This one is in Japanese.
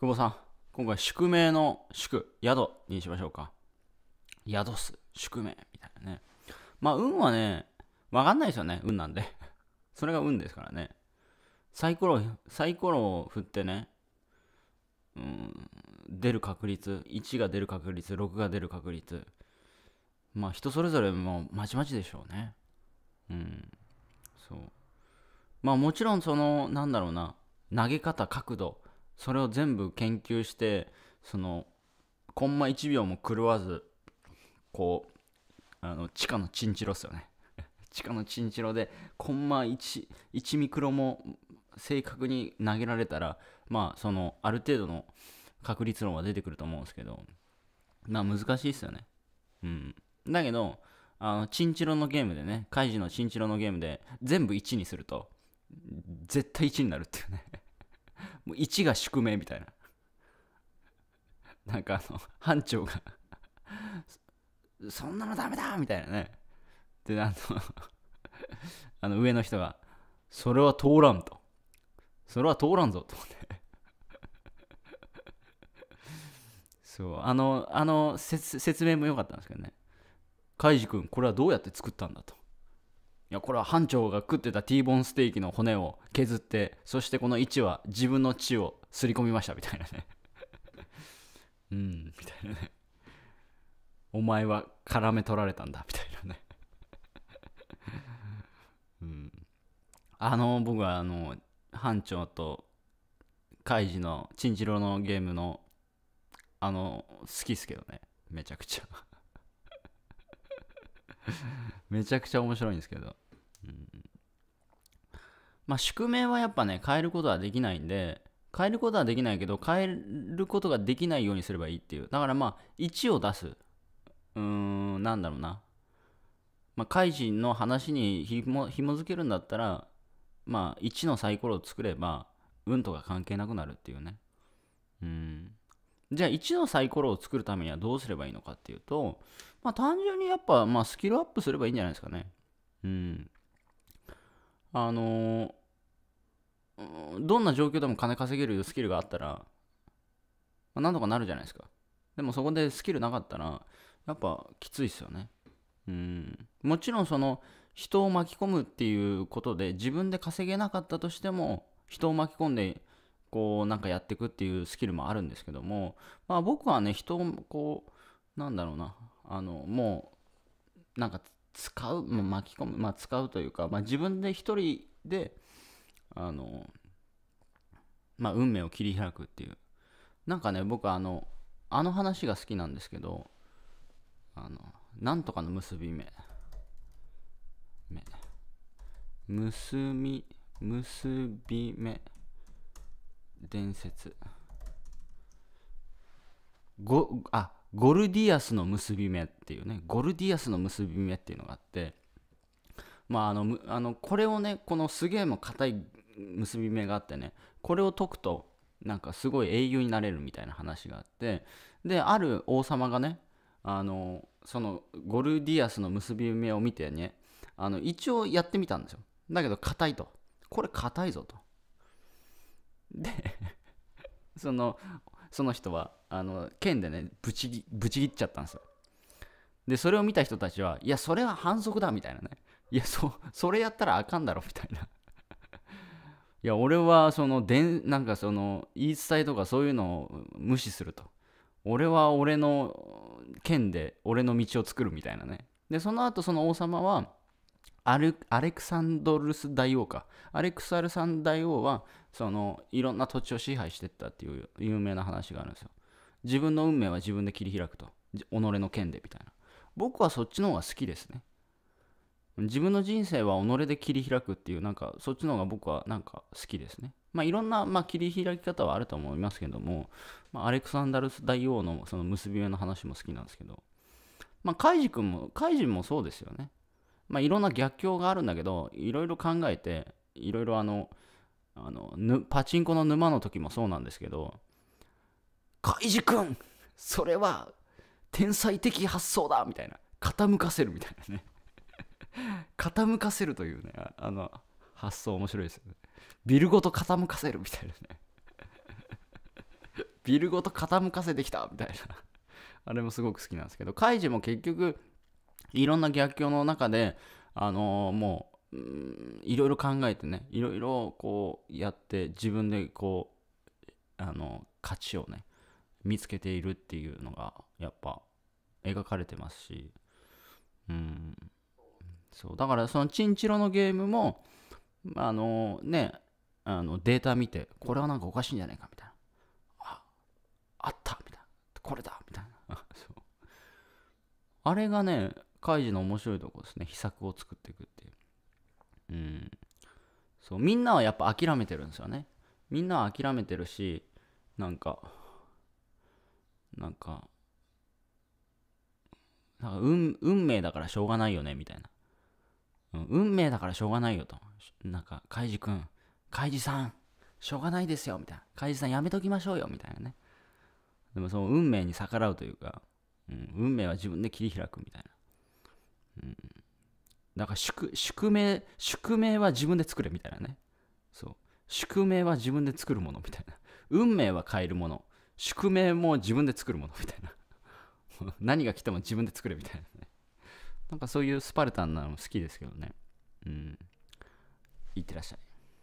久保さん、今回宿命の宿、宿にしましょうか。宿す、宿命、みたいなね。まあ、運はね、わかんないですよね、運なんで。それが運ですからね。サイコロ、サイコロを振ってね、うん、出る確率、1が出る確率、6が出る確率。まあ、人それぞれもうまちまちでしょうね。うん。そう。まあ、もちろんその、なんだろうな、投げ方、角度、それを全部研究してそのコンマ1秒も狂わずこうあの地下のチンチロっすよね 地下のチンチロでコンマ 1, 1ミクロも正確に投げられたらまあそのある程度の確率論は出てくると思うんですけどまあ難しいっすよねうんだけどあのチンチロのゲームでねカイジのチンチロのゲームで全部1にすると絶対1になるっていうねもう1が宿命みたいな。なんかあの、班長がそんなのダメだみたいなね。で、あの あの上の人が、それは通らんと。それは通らんぞと思って そうあのあの説明も良かったんですけどね「カイジ君これはどうやって作ったんだ」といやこれは班長が食ってた T ボンステーキの骨を削ってそしてこの1は自分の血をすり込みましたみたいなね うんみたいなねお前は絡め取られたんだみたいなね うんあの僕はあの班長とカイジのチンチロのゲームのあの好きっすけどねめちゃくちゃ めちゃくちゃ面白いんですけど。うん、まあ、宿命はやっぱね、変えることはできないんで、変えることはできないけど、変えることができないようにすればいいっていう。だからまあ、1を出す。うーん、なんだろうな。まあ、怪人の話にひも紐づけるんだったら、まあ、1のサイコロを作れば、運とか関係なくなるっていうね。うん。じゃあ1のサイコロを作るためにはどうすればいいのかっていうと、まあ、単純にやっぱ、まあ、スキルアップすればいいんじゃないですかね。うん。あのー、どんな状況でも金稼げるスキルがあったら、まあ、なんとかなるじゃないですか。でもそこでスキルなかったら、やっぱきついっすよね。うん。もちろんその、人を巻き込むっていうことで自分で稼げなかったとしても人を巻き込んでこうなんかやっていくっていうスキルもあるんですけども、まあ、僕はね人をこうなんだろうなあのもうなんか使う、まあ、巻き込む、まあ、使うというか、まあ、自分で一人であの、まあ、運命を切り開くっていうなんかね僕あのあの話が好きなんですけどあのなんとかの結び目目結び結び目伝説ゴあゴルディアスの結び目っていうねゴルディアスの結び目っていうのがあってまああのあのこれをねこのすげえも硬い結び目があってねこれを解くとなんかすごい英雄になれるみたいな話があってである王様がねあのそのゴルディアスの結び目を見てねあの一応やってみたんですよだけど硬いとこれ硬いぞとで そのその人はあの剣でねぶちぶち切っちゃったんですよでそれを見た人たちはいやそれは反則だみたいなねいやそそれやったらあかんだろみたいないや俺はそのでんなんかその言い伝えとかそういうのを無視すると俺は俺の剣で俺の道を作るみたいなねでその後その王様はアルアレクサンドルス大王か。アレクサルサン大王は、その、いろんな土地を支配してったっていう有名な話があるんですよ。自分の運命は自分で切り開くと。己の剣でみたいな。僕はそっちの方が好きですね。自分の人生は己で切り開くっていう、なんかそっちの方が僕はなんか好きですね。まあいろんな、まあ、切り開き方はあると思いますけども、まあ、アレクサンダルス大王のその結び目の話も好きなんですけど、まあカイジ君も、カイジもそうですよね。まあ、いろんな逆境があるんだけどいろいろ考えていろいろあのあのパチンコの沼の時もそうなんですけど「カイジ君それは天才的発想だ!」みたいな傾かせるみたいなね 傾かせるというねあの発想面白いですよねビルごと傾かせるみたいなね ビルごと傾かせてきたみたいなあれもすごく好きなんですけどカイジも結局いろんな逆境の中で、あのー、もう、うん、いろいろ考えてね、いろいろこうやって、自分でこう、あの、価値をね、見つけているっていうのが、やっぱ、描かれてますし、うん。そう、だからそのチンチロのゲームも、あのね、あのデータ見て、これはなんかおかしいんじゃないかみたいな。あ、あったみたいな。これだみたいな。あれがね、カイジの面白いとこですね秘策を作っていくっていううんそうみんなはやっぱ諦めてるんですよねみんなは諦めてるしなんかなんかなんか運運命だからしょうがないよねみたいな、うん、運命だからしょうがないよとなんかカイジ君カイジさんしょうがないですよみたいなカイジさんやめときましょうよみたいなねでもその運命に逆らうというか、うん、運命は自分で切り開くみたいなうん。だから宿、宿命、宿命は自分で作れみたいなね。そう。宿命は自分で作るものみたいな。運命は変えるもの。宿命も自分で作るものみたいな。何が来ても自分で作れみたいなね。なんかそういうスパルタンなの好きですけどね。うん。いってらっしゃい。